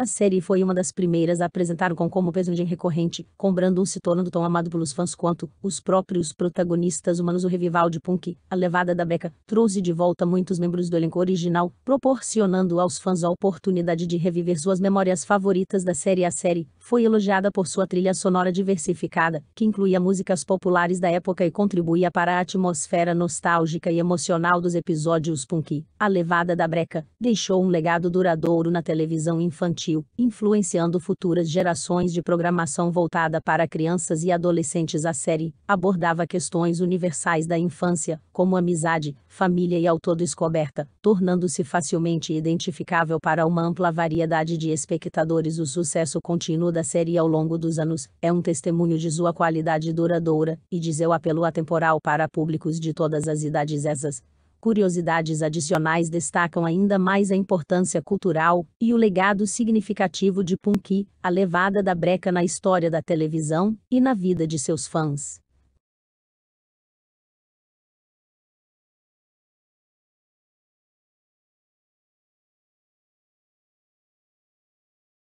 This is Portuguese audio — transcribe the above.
A série foi uma das primeiras a apresentar o Gon como personagem recorrente, com Brandon se tornando tão amado pelos fãs quanto os próprios protagonistas humanos. O revival de Punk, a levada da Becca, trouxe de volta muitos membros do elenco original, proporcionando aos fãs a oportunidade de reviver suas memórias favoritas da série. A série foi elogiada por sua trilha sonora diversificada, que incluía músicas populares da época e contribuía para a atmosfera nostálgica e emocional dos episódios Punk. A levada da Breca deixou um legado duradouro na televisão infantil infantil, influenciando futuras gerações de programação voltada para crianças e adolescentes. A série abordava questões universais da infância, como amizade, família e autodescoberta, tornando-se facilmente identificável para uma ampla variedade de espectadores. O sucesso contínuo da série ao longo dos anos é um testemunho de sua qualidade duradoura e de seu apelo atemporal para públicos de todas as idades. Essas Curiosidades adicionais destacam ainda mais a importância cultural e o legado significativo de Punky, a levada da breca na história da televisão e na vida de seus fãs.